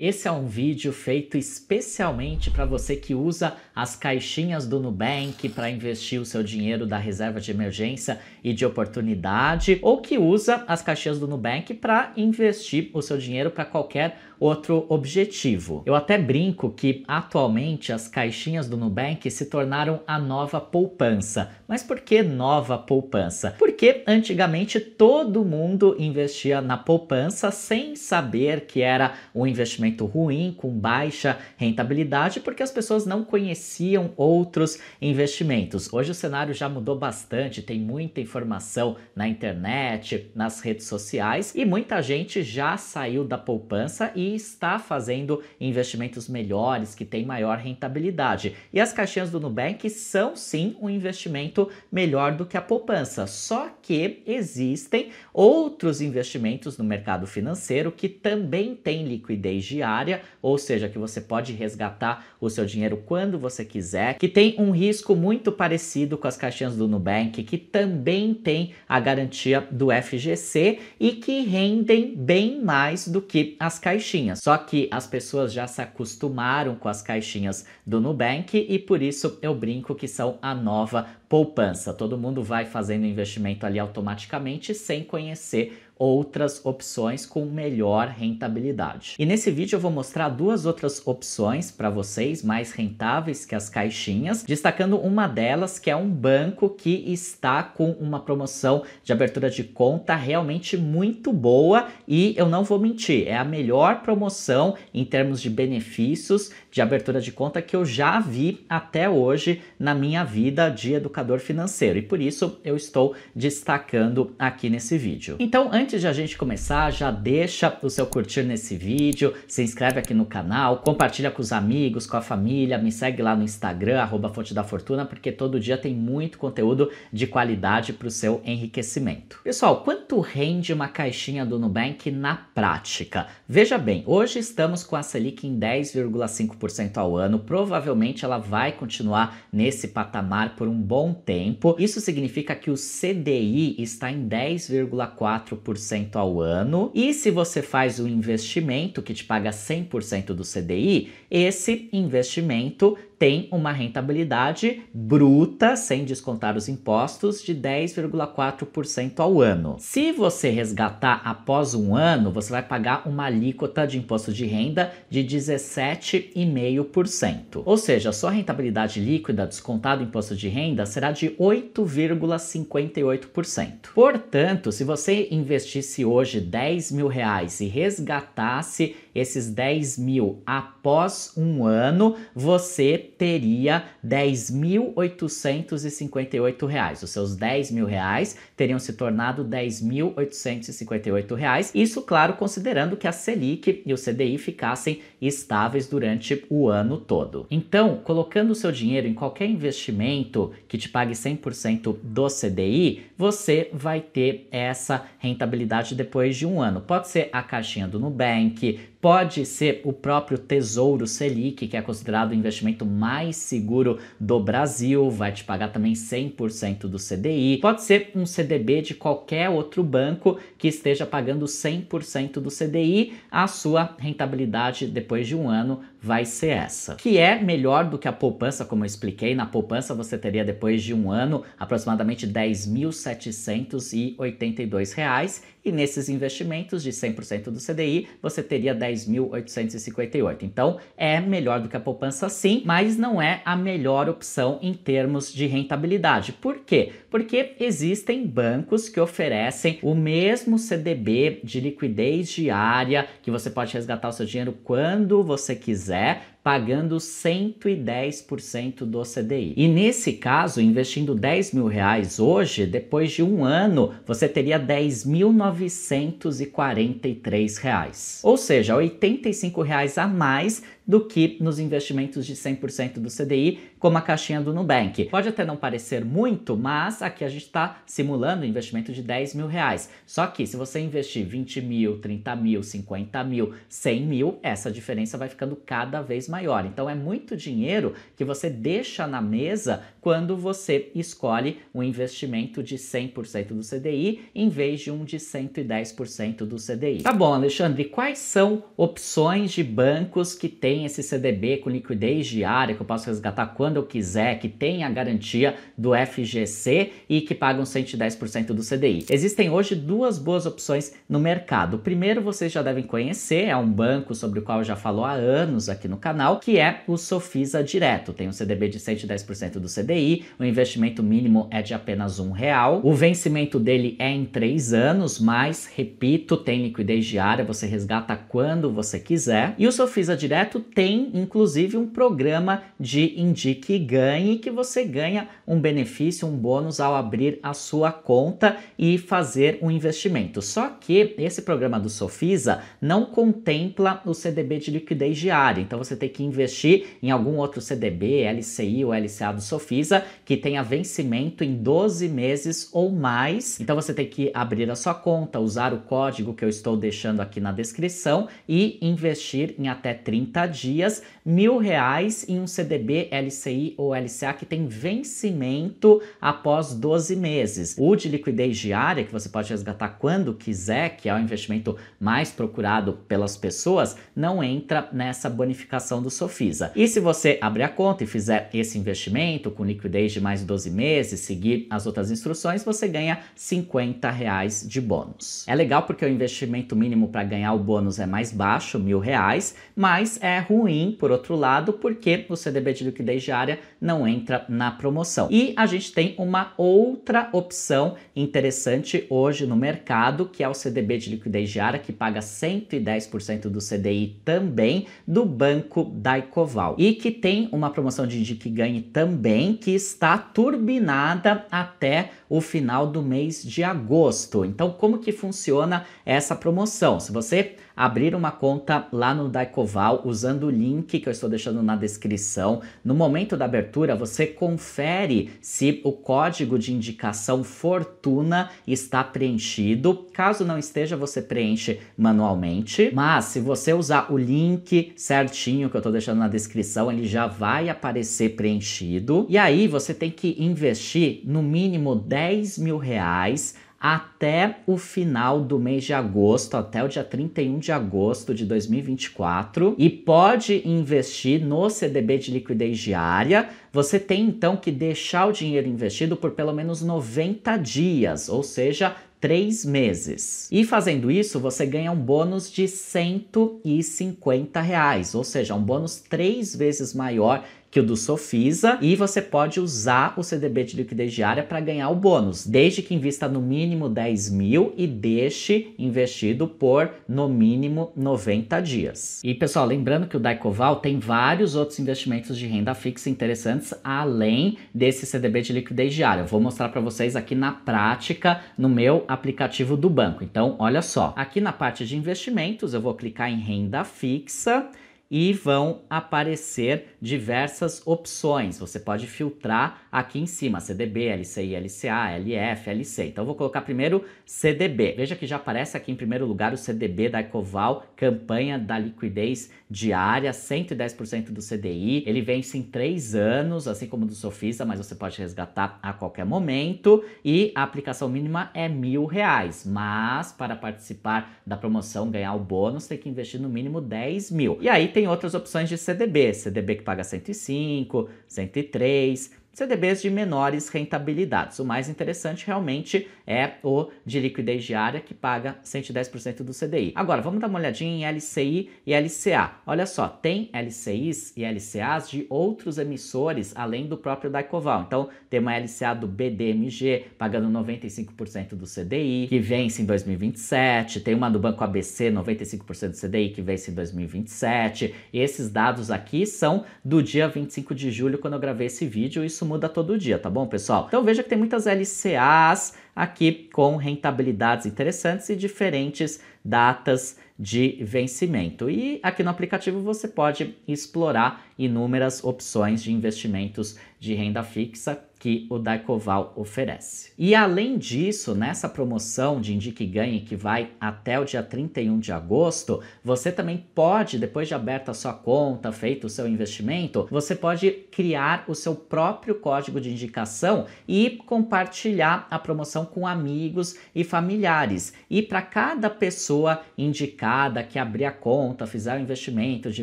Esse é um vídeo feito especialmente para você que usa as caixinhas do Nubank para investir o seu dinheiro da reserva de emergência e de oportunidade, ou que usa as caixinhas do Nubank para investir o seu dinheiro para qualquer outro objetivo. Eu até brinco que atualmente as caixinhas do Nubank se tornaram a nova poupança. Mas por que nova poupança? Porque antigamente todo mundo investia na poupança sem saber que era um investimento ruim, com baixa rentabilidade, porque as pessoas não conheciam outros investimentos. Hoje o cenário já mudou bastante, tem muita informação na internet, nas redes sociais e muita gente já saiu da poupança e está fazendo investimentos melhores, que tem maior rentabilidade. E as caixinhas do Nubank são sim um investimento melhor do que a poupança, só que existem outros investimentos no mercado financeiro que também têm liquidez diária, ou seja, que você pode resgatar o seu dinheiro quando você quiser, que tem um risco muito parecido com as caixinhas do Nubank, que também tem a garantia do FGC e que rendem bem mais do que as caixinhas caixinhas. Só que as pessoas já se acostumaram com as caixinhas do Nubank e por isso eu brinco que são a nova poupança. Todo mundo vai fazendo investimento ali automaticamente sem conhecer outras opções com melhor rentabilidade. E nesse vídeo eu vou mostrar duas outras opções para vocês mais rentáveis que as caixinhas, destacando uma delas que é um banco que está com uma promoção de abertura de conta realmente muito boa e eu não vou mentir, é a melhor promoção em termos de benefícios de abertura de conta que eu já vi até hoje na minha vida de educador financeiro e por isso eu estou destacando aqui nesse vídeo. Então, antes antes de a gente começar, já deixa o seu curtir nesse vídeo, se inscreve aqui no canal, compartilha com os amigos, com a família, me segue lá no Instagram, arroba Fonte da Fortuna, porque todo dia tem muito conteúdo de qualidade para o seu enriquecimento. Pessoal, quanto rende uma caixinha do Nubank na prática? Veja bem, hoje estamos com a Selic em 10,5% ao ano, provavelmente ela vai continuar nesse patamar por um bom tempo. Isso significa que o CDI está em 10,4% 100% ao ano. E se você faz um investimento que te paga 100% do CDI, esse investimento tem uma rentabilidade bruta, sem descontar os impostos, de 10,4% ao ano. Se você resgatar após um ano, você vai pagar uma alíquota de imposto de renda de 17,5%. Ou seja, sua rentabilidade líquida descontada imposto de renda será de 8,58%. Portanto, se você investisse hoje 10 mil reais e resgatasse esses 10 mil após um ano, você teria 10.858 reais. Os seus 10 mil reais teriam se tornado 10.858 reais. Isso, claro, considerando que a Selic e o CDI ficassem estáveis durante o ano todo. Então, colocando o seu dinheiro em qualquer investimento que te pague 100% do CDI, você vai ter essa rentabilidade depois de um ano. Pode ser a caixinha do Nubank, Pode ser o próprio Tesouro Selic, que é considerado o investimento mais seguro do Brasil, vai te pagar também 100% do CDI. Pode ser um CDB de qualquer outro banco que esteja pagando 100% do CDI. A sua rentabilidade depois de um ano vai ser essa, que é melhor do que a poupança, como eu expliquei. Na poupança você teria depois de um ano aproximadamente R$ 10.782 e nesses investimentos de 100% do CDI, você teria 10.858. Então, é melhor do que a poupança sim, mas não é a melhor opção em termos de rentabilidade. Por quê? Porque existem bancos que oferecem o mesmo CDB de liquidez diária, que você pode resgatar o seu dinheiro quando você quiser, pagando 110% do CDI. E nesse caso, investindo 10 mil reais hoje, depois de um ano, você teria 10.943 reais. Ou seja, 85 reais a mais do que nos investimentos de 100% do CDI, como a caixinha do Nubank. Pode até não parecer muito, mas aqui a gente está simulando um investimento de 10 mil reais. Só que se você investir 20 mil, 30 mil, 50 mil, 100 mil, essa diferença vai ficando cada vez maior. Então é muito dinheiro que você deixa na mesa quando você escolhe um investimento de 100% do CDI em vez de um de 110% do CDI. Tá bom, Alexandre, quais são opções de bancos que têm esse CDB com liquidez diária que eu posso resgatar quando eu quiser, que tem a garantia do FGC e que pagam 110% do CDI? Existem hoje duas boas opções no mercado. O primeiro vocês já devem conhecer, é um banco sobre o qual eu já falo há anos aqui no canal, que é o Sofisa Direto. Tem um CDB de 110% do CDI CDI, o investimento mínimo é de apenas um real. O vencimento dele é em três anos, mas repito, tem liquidez diária, você resgata quando você quiser. E o Sofisa Direto tem inclusive um programa de indique e ganhe que você ganha um benefício, um bônus ao abrir a sua conta e fazer um investimento. Só que esse programa do Sofisa não contempla o CDB de liquidez diária, então você tem que investir em algum outro CDB, LCI ou LCA do Sofisa Visa que tenha vencimento em 12 meses ou mais. Então você tem que abrir a sua conta, usar o código que eu estou deixando aqui na descrição e investir em até 30 dias mil reais em um CDB LCI ou LCA que tem vencimento após 12 meses. O de liquidez diária, que você pode resgatar quando quiser, que é o investimento mais procurado pelas pessoas, não entra nessa bonificação do Sofisa. E se você abrir a conta e fizer esse investimento com liquidez de mais de 12 meses, seguir as outras instruções, você ganha 50 reais de bônus. É legal porque o investimento mínimo para ganhar o bônus é mais baixo, mil reais, mas é ruim, por outro lado, porque o CDB de liquidez diária não entra na promoção. E a gente tem uma outra opção interessante hoje no mercado, que é o CDB de liquidez diária, que paga 110% do CDI também, do Banco Daicoval. E que tem uma promoção de indique ganhe também, que está turbinada até o final do mês de agosto. Então, como que funciona essa promoção? Se você abrir uma conta lá no Daicoval usando o link que eu estou deixando na descrição. No momento da abertura, você confere se o código de indicação Fortuna está preenchido. Caso não esteja, você preenche manualmente. Mas se você usar o link certinho que eu estou deixando na descrição, ele já vai aparecer preenchido. E aí você tem que investir no mínimo 10 mil reais até o final do mês de agosto, até o dia 31 de agosto de 2024, e pode investir no CDB de liquidez diária. Você tem então que deixar o dinheiro investido por pelo menos 90 dias, ou seja, três meses. E fazendo isso, você ganha um bônus de 150 reais, ou seja, um bônus três vezes maior que o do Sofisa e você pode usar o CDB de liquidez diária para ganhar o bônus, desde que invista no mínimo 10 mil e deixe investido por no mínimo 90 dias. E pessoal, lembrando que o Daicoval tem vários outros investimentos de renda fixa interessantes além desse CDB de liquidez diária. Eu vou mostrar para vocês aqui na prática no meu aplicativo do banco. Então, olha só, aqui na parte de investimentos eu vou clicar em renda fixa e vão aparecer diversas opções. Você pode filtrar aqui em cima, CDB, LCI, LCA, LF, LC. Então vou colocar primeiro CDB. Veja que já aparece aqui em primeiro lugar o CDB da Ecoval, campanha da liquidez diária, 110% do CDI. Ele vence em três anos, assim como do Sofisa, mas você pode resgatar a qualquer momento. E a aplicação mínima é mil reais. Mas para participar da promoção, ganhar o bônus, tem que investir no mínimo 10 mil. E aí tem tem outras opções de CDB, CDB que paga 105, 103, CDBs de menores rentabilidades. O mais interessante realmente é o de liquidez diária, que paga 110% do CDI. Agora, vamos dar uma olhadinha em LCI e LCA. Olha só, tem LCIs e LCAs de outros emissores além do próprio DaiCoval. Então, tem uma LCA do BDMG pagando 95% do CDI, que vence em 2027, tem uma do Banco ABC, 95% do CDI, que vence em 2027. E esses dados aqui são do dia 25 de julho, quando eu gravei esse vídeo. Isso muda todo dia, tá bom, pessoal? Então veja que tem muitas LCAs aqui com rentabilidades interessantes e diferentes datas de vencimento. E aqui no aplicativo você pode explorar inúmeras opções de investimentos de renda fixa que o Daicoval oferece. E além disso, nessa promoção de Indique Ganhe que vai até o dia 31 de agosto, você também pode, depois de aberta a sua conta, feito o seu investimento, você pode criar o seu próprio código de indicação e compartilhar a promoção com amigos e familiares. E para cada pessoa indicada que abrir a conta, fizer o investimento de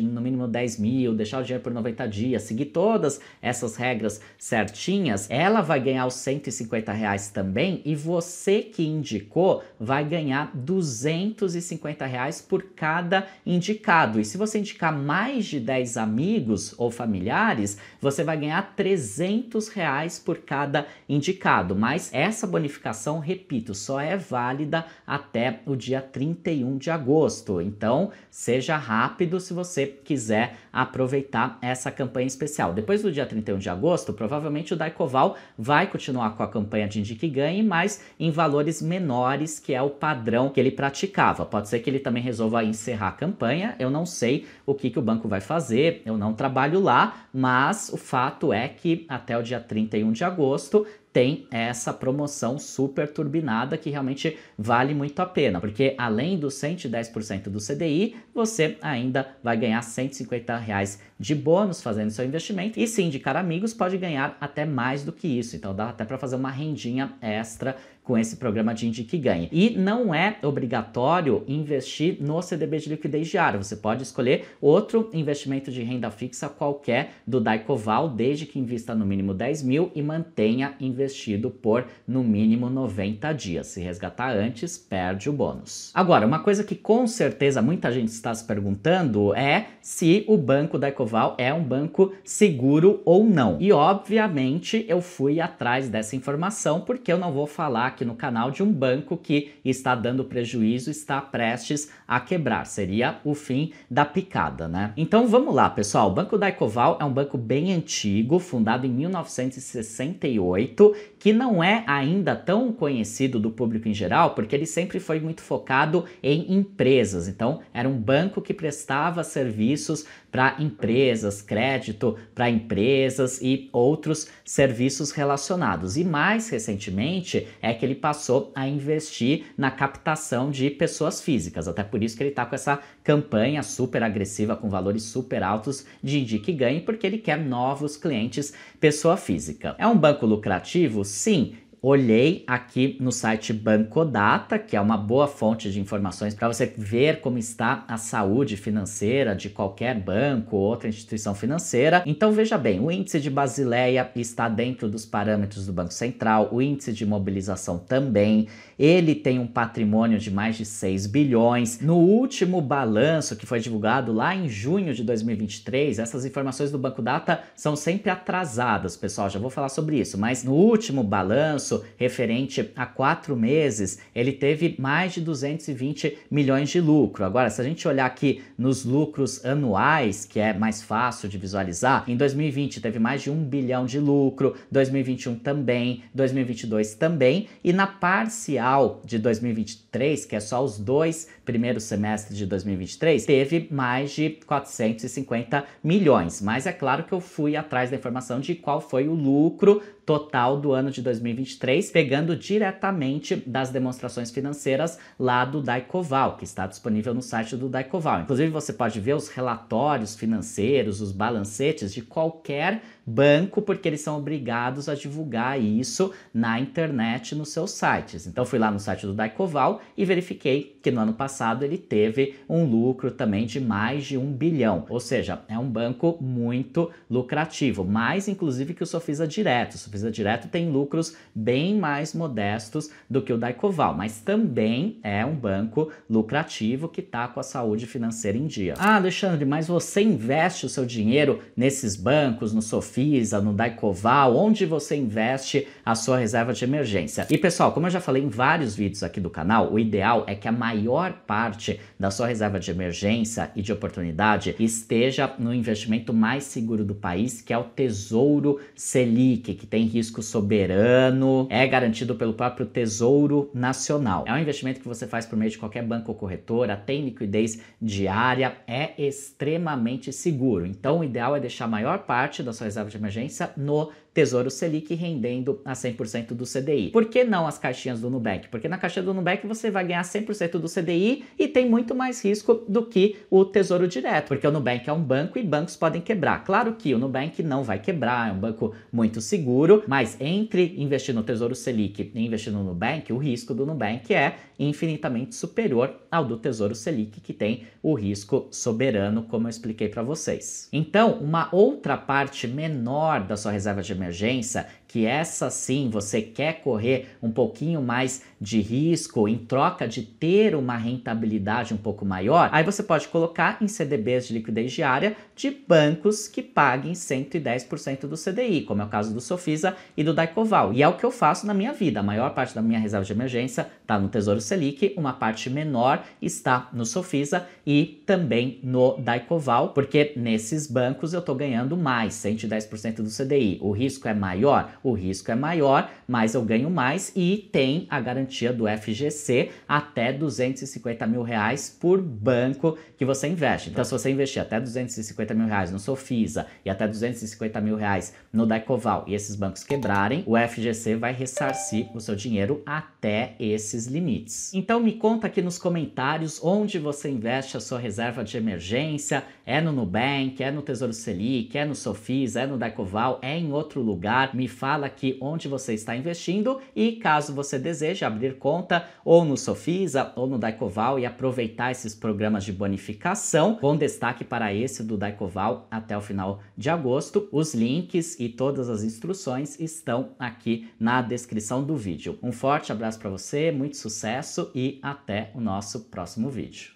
no mínimo 10 mil, deixar o dinheiro por 90 dias, seguir todas essas regras certinhas, ela vai ganhar os 150 reais também e você que indicou vai ganhar 250 reais por cada indicado. E se você indicar mais de 10 amigos ou familiares, você vai ganhar 300 reais por cada indicado. Mas essa bonificação, repito, só é válida até o dia 31 de agosto. Então, seja rápido se você quiser aproveitar essa campanha especial. Depois do dia 31 de agosto, provavelmente o Daiková Val vai continuar com a campanha de indique ganhe, mas em valores menores, que é o padrão que ele praticava. Pode ser que ele também resolva encerrar a campanha, eu não sei o que, que o banco vai fazer, eu não trabalho lá, mas o fato é que até o dia 31 de agosto tem essa promoção super turbinada que realmente vale muito a pena, porque além do 110% do CDI, você ainda vai ganhar 150 reais de bônus fazendo seu investimento e se indicar amigos pode ganhar até mais do que isso, então dá até para fazer uma rendinha extra com esse programa de Indique ganha E não é obrigatório investir no CDB de liquidez diária. Você pode escolher outro investimento de renda fixa qualquer do Daicoval, desde que invista no mínimo 10 mil e mantenha investido por no mínimo 90 dias. Se resgatar antes, perde o bônus. Agora, uma coisa que com certeza muita gente está se perguntando é se o banco Daicoval é um banco seguro ou não. E obviamente eu fui atrás dessa informação porque eu não vou falar aqui no canal de um banco que está dando prejuízo, está prestes a quebrar. Seria o fim da picada, né? Então vamos lá, pessoal. O Banco da Ecoval é um banco bem antigo, fundado em 1968, que não é ainda tão conhecido do público em geral, porque ele sempre foi muito focado em empresas. Então, era um banco que prestava serviços para empresas, crédito para empresas e outros serviços relacionados. E mais recentemente é que ele passou a investir na captação de pessoas físicas. Até por isso que ele está com essa campanha super agressiva com valores super altos de indique ganhe, porque ele quer novos clientes pessoa física. É um banco lucrativo? Sim. Olhei aqui no site Banco Data, que é uma boa fonte de informações para você ver como está a saúde financeira de qualquer banco ou outra instituição financeira. Então veja bem, o índice de Basileia está dentro dos parâmetros do Banco Central, o índice de mobilização também. Ele tem um patrimônio de mais de 6 bilhões. No último balanço que foi divulgado lá em junho de 2023, essas informações do Banco Data são sempre atrasadas, pessoal, já vou falar sobre isso, mas no último balanço referente a quatro meses, ele teve mais de 220 milhões de lucro. Agora, se a gente olhar aqui nos lucros anuais, que é mais fácil de visualizar, em 2020 teve mais de 1 bilhão de lucro, 2021 também, 2022 também, e na parcial de 2023, que é só os dois primeiros semestres de 2023, teve mais de 450 milhões. Mas é claro que eu fui atrás da informação de qual foi o lucro total do ano de 2023, pegando diretamente das demonstrações financeiras lá do Daicoval, que está disponível no site do Daicoval. Inclusive, você pode ver os relatórios financeiros, os balancetes de qualquer banco, porque eles são obrigados a divulgar isso na internet nos seus sites. Então fui lá no site do Daicoval e verifiquei que no ano passado ele teve um lucro também de mais de um bilhão. Ou seja, é um banco muito lucrativo, mais inclusive que o Sofisa Direto. O Sofisa Direto tem lucros bem mais modestos do que o Daicoval, mas também é um banco lucrativo que está com a saúde financeira em dia. Ah, Alexandre, mas você investe o seu dinheiro nesses bancos, no Sofisa? fisa no Daicoval, onde você investe a sua reserva de emergência. E pessoal, como eu já falei em vários vídeos aqui do canal, o ideal é que a maior parte da sua reserva de emergência e de oportunidade esteja no investimento mais seguro do país, que é o Tesouro Selic, que tem risco soberano, é garantido pelo próprio Tesouro Nacional. É um investimento que você faz por meio de qualquer banco ou corretora, tem liquidez diária, é extremamente seguro. Então, o ideal é deixar a maior parte da sua reserva de emergência no Tesouro Selic rendendo a 100% do CDI. Por que não as caixinhas do Nubank? Porque na caixa do Nubank você vai ganhar 100% do CDI e tem muito mais risco do que o Tesouro Direto, porque o Nubank é um banco e bancos podem quebrar. Claro que o Nubank não vai quebrar, é um banco muito seguro, mas entre investir no Tesouro Selic e investir no Nubank, o risco do Nubank é infinitamente superior ao do Tesouro Selic, que tem o risco soberano, como eu expliquei para vocês. Então, uma outra parte menor da sua reserva de emergência emergência que essa sim você quer correr um pouquinho mais de risco em troca de ter uma rentabilidade um pouco maior, aí você pode colocar em CDBs de liquidez diária de bancos que paguem 110% do CDI, como é o caso do Sofisa e do Daicoval. E é o que eu faço na minha vida. A maior parte da minha reserva de emergência está no Tesouro Selic, uma parte menor está no Sofisa e também no Daicoval, porque nesses bancos eu estou ganhando mais, 110% do CDI. O risco é maior, o risco é maior, mas eu ganho mais e tem a garantia do FGC até 250 mil reais por banco que você investe. Então, se você investir até 250 mil reais no Sofisa e até 250 mil reais no Decoval e esses bancos quebrarem, o FGC vai ressarcir o seu dinheiro até esses limites. Então, me conta aqui nos comentários onde você investe a sua reserva de emergência. É no Nubank, é no Tesouro Selic, é no Sofisa, é no Decoval, é em outro lugar. Me fala fala aqui onde você está investindo e caso você deseje abrir conta ou no Sofisa ou no Daicoval e aproveitar esses programas de bonificação, com destaque para esse do Daicoval até o final de agosto. Os links e todas as instruções estão aqui na descrição do vídeo. Um forte abraço para você, muito sucesso e até o nosso próximo vídeo.